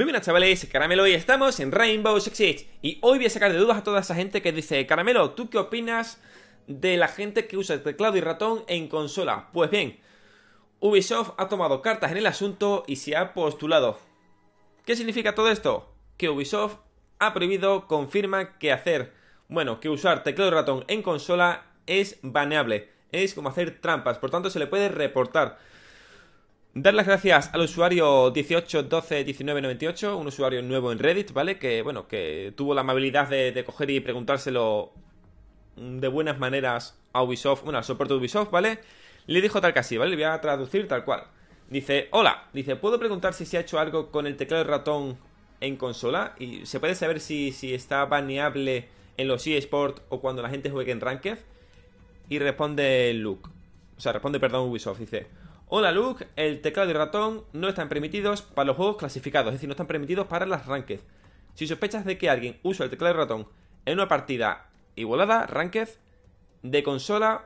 Muy buenas chavales, Caramelo y estamos en Rainbow Six Siege Y hoy voy a sacar de dudas a toda esa gente que dice Caramelo, ¿tú qué opinas de la gente que usa el teclado y ratón en consola? Pues bien, Ubisoft ha tomado cartas en el asunto y se ha postulado ¿Qué significa todo esto? Que Ubisoft ha prohibido, confirma que hacer Bueno, que usar teclado y ratón en consola es baneable Es como hacer trampas, por tanto se le puede reportar Dar las gracias al usuario 18121998, un usuario nuevo en Reddit, ¿vale? Que, bueno, que tuvo la amabilidad de, coger y preguntárselo de buenas maneras a Ubisoft, bueno, al soporte de Ubisoft, ¿vale? Le dijo tal que así, ¿vale? Le voy a traducir tal cual. Dice, hola, dice, ¿puedo preguntar si se ha hecho algo con el teclado ratón en consola? Y se puede saber si, si está baneable en los eSports o cuando la gente juegue en Ranked. Y responde Luke. O sea, responde, perdón, Ubisoft. Dice, Hola Luke, el teclado y ratón no están permitidos para los juegos clasificados, es decir, no están permitidos para las ranked. Si sospechas de que alguien usa el teclado y ratón en una partida igualada, ranked, de consola,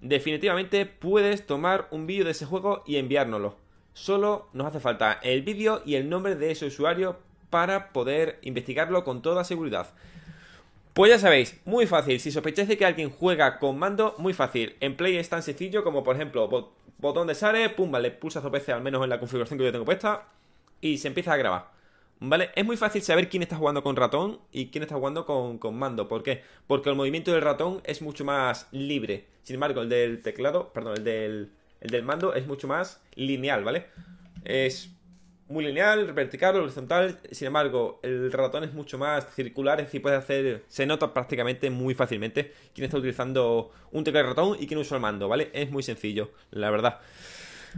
definitivamente puedes tomar un vídeo de ese juego y enviárnoslo. Solo nos hace falta el vídeo y el nombre de ese usuario para poder investigarlo con toda seguridad. Pues ya sabéis, muy fácil. Si sospecháis de que alguien juega con mando, muy fácil. En Play es tan sencillo como, por ejemplo, botón de sale, pum, vale, pulsas dos veces al menos en la configuración que yo tengo puesta y se empieza a grabar. ¿Vale? Es muy fácil saber quién está jugando con ratón y quién está jugando con, con mando. ¿Por qué? Porque el movimiento del ratón es mucho más libre. Sin embargo, el del teclado, perdón, el del, el del mando es mucho más lineal, ¿vale? Es muy lineal, vertical, horizontal. Sin embargo, el ratón es mucho más circular, es decir, puede hacer. Se nota prácticamente muy fácilmente quién está utilizando un teclado de ratón y quién usa el mando, ¿vale? Es muy sencillo, la verdad.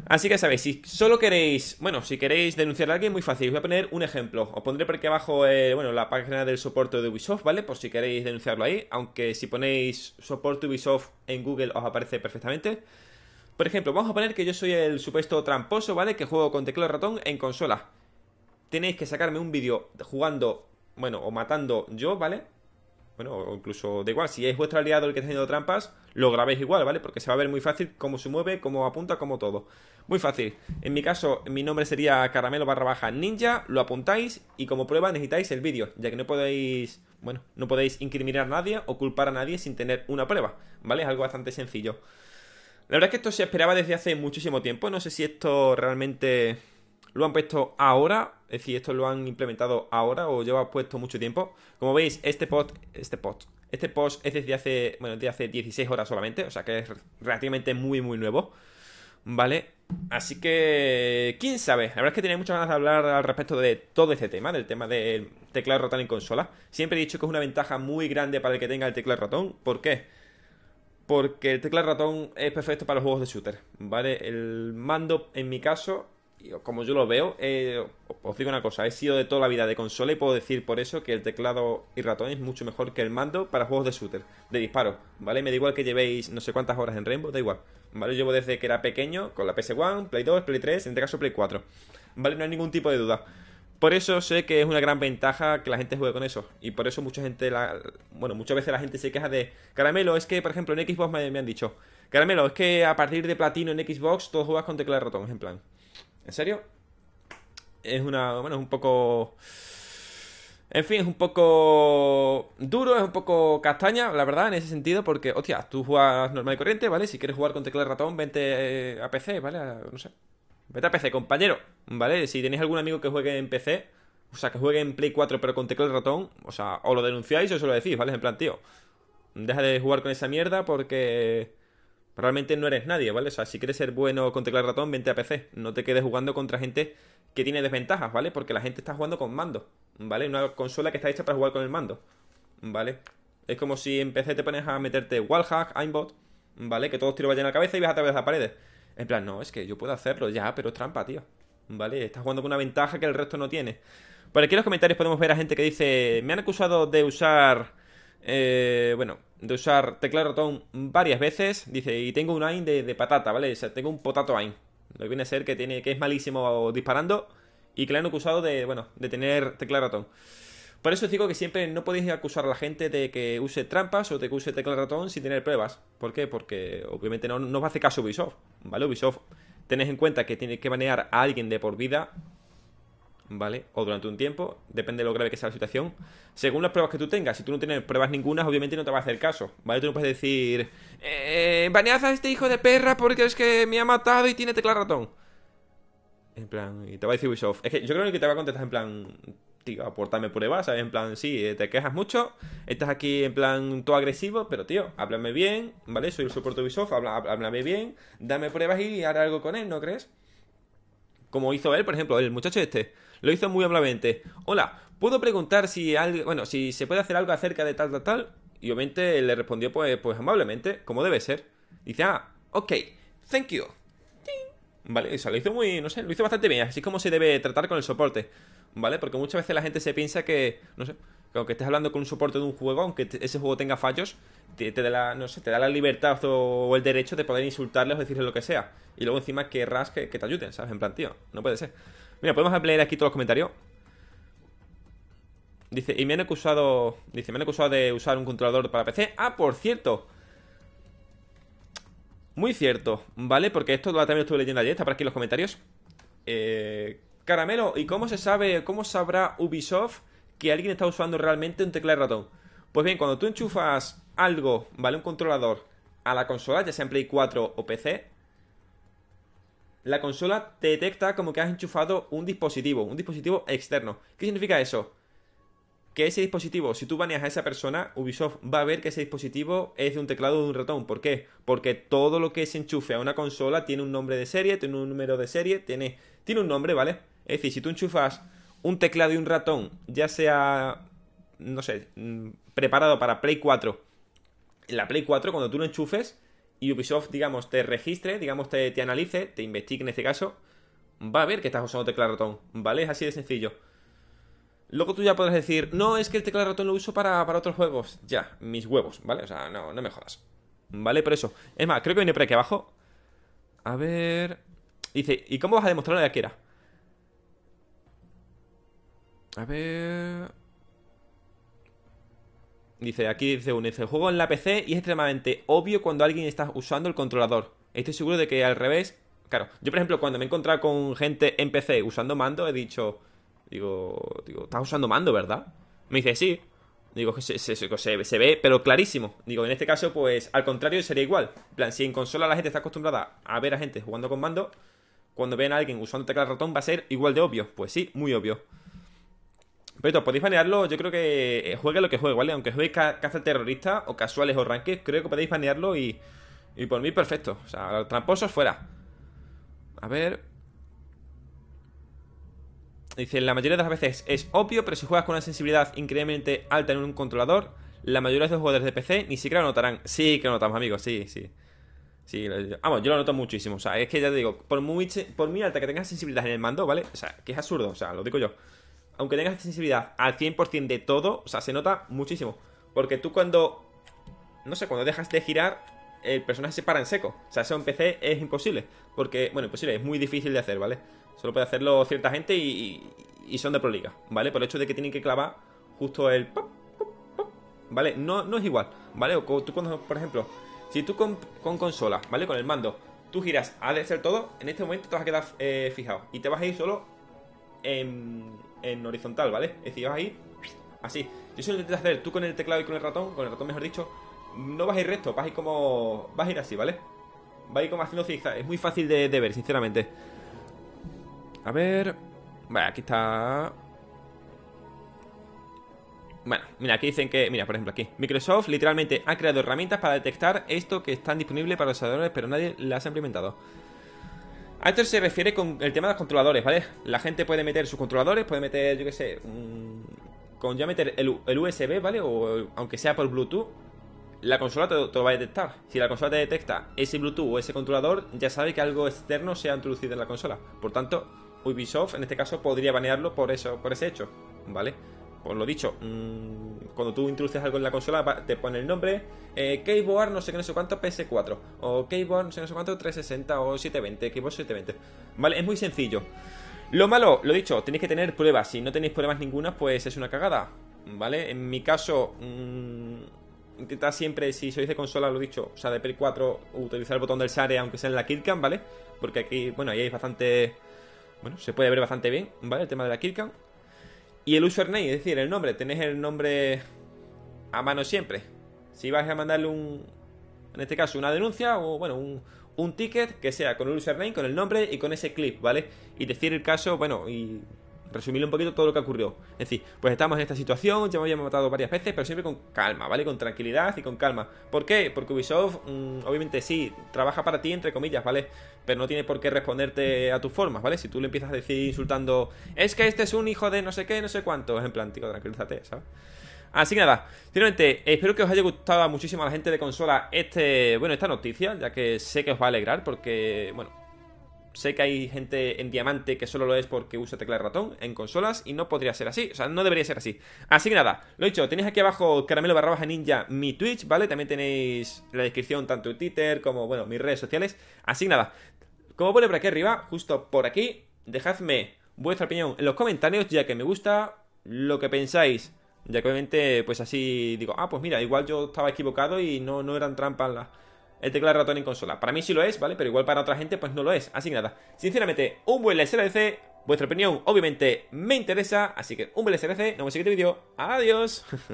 Así que sabéis, si solo queréis, bueno, si queréis denunciar a alguien, muy fácil. Os voy a poner un ejemplo. Os pondré por aquí abajo, eh, bueno, la página del soporte de Ubisoft, ¿vale? Por si queréis denunciarlo ahí. Aunque si ponéis soporte Ubisoft en Google os aparece perfectamente. Por ejemplo, vamos a poner que yo soy el supuesto tramposo, ¿vale? Que juego con teclado ratón en consola. Tenéis que sacarme un vídeo jugando, bueno, o matando yo, ¿vale? Bueno, o incluso da igual, si es vuestro aliado el que está haciendo trampas, lo grabéis igual, ¿vale? Porque se va a ver muy fácil cómo se mueve, cómo apunta, cómo todo. Muy fácil. En mi caso, mi nombre sería caramelo barra baja ninja, lo apuntáis y como prueba necesitáis el vídeo, ya que no podéis, bueno, no podéis incriminar a nadie o culpar a nadie sin tener una prueba, ¿vale? Es algo bastante sencillo. La verdad es que esto se esperaba desde hace muchísimo tiempo. No sé si esto realmente lo han puesto ahora. Es decir, esto lo han implementado ahora o lleva puesto mucho tiempo. Como veis, este post, este post, este post es desde hace, bueno, desde hace 16 horas solamente. O sea que es relativamente muy, muy nuevo. ¿Vale? Así que, quién sabe. La verdad es que tenéis muchas ganas de hablar al respecto de todo este tema, del tema del teclado ratón en consola. Siempre he dicho que es una ventaja muy grande para el que tenga el teclado ratón. ¿Por qué? Porque el teclado ratón es perfecto para los juegos de shooter, ¿vale? El mando, en mi caso, como yo lo veo, eh, os digo una cosa, he sido de toda la vida de consola y puedo decir por eso que el teclado y ratón es mucho mejor que el mando para juegos de shooter, de disparo, ¿vale? Me da igual que llevéis no sé cuántas horas en Rainbow, da igual, ¿vale? llevo desde que era pequeño con la PS1, Play 2, Play 3, en este caso Play 4, ¿vale? No hay ningún tipo de duda. Por eso sé que es una gran ventaja que la gente juegue con eso. Y por eso mucha gente, la, bueno, muchas veces la gente se queja de, Caramelo, es que, por ejemplo, en Xbox me, han dicho, Caramelo, es que a partir de platino en Xbox todos juegas con tecla de ratón, en plan. ¿En serio? Es una, bueno, es un poco... En fin, es un poco duro, es un poco castaña, la verdad, en ese sentido, porque, hostia, tú juegas normal y corriente, ¿vale? Si quieres jugar con tecla de ratón, vente eh, a PC, ¿vale? No sé, Vete a PC, compañero. ¿Vale? Si tenéis algún amigo que juegue en PC, o sea, que juegue en Play 4 pero con teclado ratón, o sea, o lo denunciáis o se lo decís, ¿vale? En plan, tío, deja de jugar con esa mierda porque realmente no eres nadie, ¿vale? O sea, si quieres ser bueno con teclado ratón, vente a PC. No te quedes jugando contra gente que tiene desventajas, ¿vale? Porque la gente está jugando con mando, ¿vale? Una consola que está hecha para jugar con el mando, ¿vale? Es como si en PC te pones a meterte wallhack, aimbot, ¿vale? Que todos tiros vayan a la cabeza y vas a través de las paredes. En plan, no, es que yo puedo hacerlo ya, pero es trampa, tío. ¿Vale? Estás jugando con una ventaja que el resto no tiene. Por aquí en los comentarios podemos ver a gente que dice, me han acusado de usar, eh, bueno, de usar teclado ratón varias veces. Dice, y tengo un aim de, patata, ¿vale? O sea, tengo un potato aim. Lo que viene a ser que, tiene, que es malísimo disparando y que le han acusado de, bueno, de tener teclado ratón. Por eso os digo que siempre no podéis acusar a la gente de que use trampas o de que use tecla ratón sin tener pruebas. ¿Por qué? Porque obviamente no, va a hacer caso Ubisoft, ¿vale? Ubisoft, tenés en cuenta que tiene que banear a alguien de por vida, ¿vale? O durante un tiempo, depende de lo grave que sea la situación. Según las pruebas que tú tengas, si tú no tienes pruebas ninguna, obviamente no te va a hacer caso, ¿vale? Tú no puedes decir, eh, banead a este hijo de perra porque es que me ha matado y tiene tecla ratón. En plan, y te va a decir Ubisoft. Es que yo creo que te va a contestar en plan, tío, aportame pruebas, ¿sabes? En plan, sí, eh, te quejas mucho, estás aquí en plan todo agresivo, pero tío, háblame bien, ¿vale? Soy el soporte Ubisoft, háblame bien, dame pruebas y haré algo con él, ¿no crees? Como hizo él, por ejemplo, el muchacho este. Lo hizo muy amablemente. Hola, ¿puedo preguntar si algo, bueno, si se puede hacer algo acerca de tal, tal, tal? Y obviamente le respondió pues, pues amablemente, como debe ser. Dice, ah, ok, thank you. ¿Vale? O sea, lo hizo muy, no sé, lo hizo bastante bien. Así es como se debe tratar con el soporte, ¿vale? Porque muchas veces la gente se piensa que, no sé, que aunque estés hablando con un soporte de un juego, aunque ese juego tenga fallos, te, da la, no te da la libertad o, el derecho de poder insultarles o decirles lo que sea. Y luego encima querrás que, que te ayuden, ¿sabes? En plan, tío, no puede ser. Mira, podemos leer aquí todos los comentarios. Dice, y me han acusado. Dice, me han acusado de usar un controlador para PC. Ah, por cierto. Muy cierto, ¿vale? Porque esto también estuve leyendo ayer, está por aquí en los comentarios. Eh, Caramelo, ¿y cómo se sabe, cómo sabrá Ubisoft que alguien está usando realmente un teclado ratón? Pues bien, cuando tú enchufas algo, ¿vale? Un controlador a la consola, ya sea en Play 4 o PC, la consola te detecta como que has enchufado un dispositivo, un dispositivo externo. ¿Qué significa eso? que ese dispositivo, si tú baneas a esa persona, Ubisoft va a ver que ese dispositivo es de un teclado de un ratón. ¿Por qué? Porque todo lo que se enchufe a una consola tiene un nombre de serie, tiene un número de serie, tiene, tiene un nombre, ¿vale? Es decir, si tú enchufas un teclado y un ratón, ya sea, no sé, mm, preparado para Play 4, en la Play 4, cuando tú lo enchufes y Ubisoft, digamos, te registre, digamos, te, te analice, te investigue en este caso, va a ver que estás usando teclado ratón, ¿vale? Es así de sencillo. Luego tú ya podrás decir, no, es que el teclado ratón lo uso para, otros juegos. Ya, mis huevos, ¿vale? O sea, no, no me jodas. ¿Vale? Por eso. Es más, creo que viene por aquí abajo. A ver. Dice, ¿y cómo vas a demostrarlo de Akira? A ver. Dice, aquí dice un, el juego en la PC y es extremadamente obvio cuando alguien está usando el controlador. Estoy seguro de que al revés... Claro, yo por ejemplo cuando me he encontrado con gente en PC usando mando he dicho... Digo, digo, ¿estás usando mando, verdad? Me dice, sí. Digo, se, se, ve, pero clarísimo. Digo, en este caso, pues al contrario sería igual. En plan, si en consola la gente está acostumbrada a ver a gente jugando con mando, cuando vean a alguien usando tecla ratón va a ser igual de obvio. Pues sí, muy obvio. Pero esto, podéis banearlo, yo creo que eh, juegue lo que juegue, ¿vale? Aunque juegue caza terrorista o casuales o ranques, creo que podéis banearlo y, y por mí perfecto. O sea, tramposos fuera. A ver, Dice, la mayoría de las veces es obvio, pero si juegas con una sensibilidad increíblemente alta en un controlador, la mayoría de los jugadores de PC ni siquiera lo notarán. Sí, que lo notamos, amigos, sí, sí. Sí, vamos, yo lo noto muchísimo. O sea, es que ya te digo, por muy, por muy alta que tengas sensibilidad en el mando, ¿vale? O sea, que es absurdo, o sea, lo digo yo. Aunque tengas sensibilidad al 100% de todo, o sea, se nota muchísimo. Porque tú cuando, no sé, cuando dejas de girar, el personaje se para en seco. O sea, eso en PC es imposible. Porque, bueno, imposible, es muy difícil de hacer, ¿vale? Solo puede hacerlo cierta gente y, son de proliga, ¿vale? Por el hecho de que tienen que clavar justo el... Pop, ¿Vale? No, no es igual, ¿vale? O tú cuando, por ejemplo, si tú con, consola, ¿vale? Con el mando, tú giras a ser todo, en este momento te vas a quedar eh, fijado y te vas a ir solo en, horizontal, ¿vale? Es decir, vas a ir así. Yo solo intento hacer tú con el teclado y con el ratón, con el ratón mejor dicho, no vas a ir recto, vas a ir como... vas a ir así, ¿vale? vas a ir como haciendo zigzag, es muy fácil de, de ver, sinceramente. A ver... Vale, aquí está... Bueno, mira, aquí dicen que... Mira, por ejemplo, aquí. Microsoft literalmente ha creado herramientas para detectar esto que están disponibles para los usuarios, pero nadie las ha implementado. A esto se refiere con el tema de los controladores, ¿vale? La gente puede meter sus controladores, puede meter, yo qué sé, con ya meter el, USB, ¿vale? O aunque sea por Bluetooth, la consola te, va a detectar. Si la consola te detecta ese Bluetooth o ese controlador, ya sabe que algo externo se ha introducido en la consola. Por tanto, Ubisoft en este caso podría banearlo por eso, por ese hecho, ¿vale? Por lo dicho, mm, cuando tú introduces algo en la consola, te pone el nombre eh, Keyboard no sé qué, no sé cuánto, PS4, o Keyboard no sé, qué no sé cuánto, 360 o 720, Keyboard 720, ¿vale? Es muy sencillo. Lo malo, lo dicho, tenéis que tener pruebas. Si no tenéis pruebas ninguna, pues es una cagada, ¿vale? En mi caso, mmm, siempre, si sois de consola, lo dicho, o sea, de ps 4, utilizar el botón del Share, aunque sea en la KillCamp, ¿vale? Porque aquí, bueno, ahí hay bastante bueno, se puede ver bastante bien, ¿vale? El tema de la killcam. Y el username, es decir, el nombre. tenés el nombre a mano siempre. Si vas a mandarle un, en este caso, una denuncia o, bueno, un, un ticket que sea con el username, con el nombre y con ese clip, ¿vale? Y decir el caso, bueno, y resumirle un poquito todo lo que ocurrió. Es decir, pues estamos en esta situación, ya me habíamos matado varias veces, pero siempre con calma, ¿vale? Con tranquilidad y con calma. ¿Por qué? Porque Ubisoft, mm, obviamente sí, trabaja para ti, entre comillas, ¿vale? Pero no tiene por qué responderte a tus formas, ¿vale? Si tú le empiezas a decir insultando, es que este es un hijo de no sé qué, no sé cuánto, es en plan, tío, tranquilízate, ¿sabes? Así que nada, finalmente, espero que os haya gustado muchísimo a la gente de consola este, bueno, esta noticia, ya que sé que os va a alegrar porque, bueno, sé que hay gente en diamante que solo lo es porque usa tecla de ratón en consolas y no podría ser así, o sea, no debería ser así. Así que nada, lo dicho, tenéis aquí abajo caramelo barra ninja mi Twitch, ¿vale? También tenéis la descripción tanto en Twitter como, bueno, mis redes sociales. Así que nada, como pone por aquí arriba, justo por aquí, dejadme vuestra opinión en los comentarios, ya que me gusta lo que pensáis. Ya que obviamente, pues así digo, ah, pues mira, igual yo estaba equivocado y no, no eran trampas las el teclado ratón en consola. Para mí sí lo es, ¿vale? Pero igual para otra gente pues no lo es. Así que nada, sinceramente, un buen SLC. Vuestra opinión obviamente me interesa. Así que un buen SLC. Nos vemos en el siguiente vídeo. Adiós.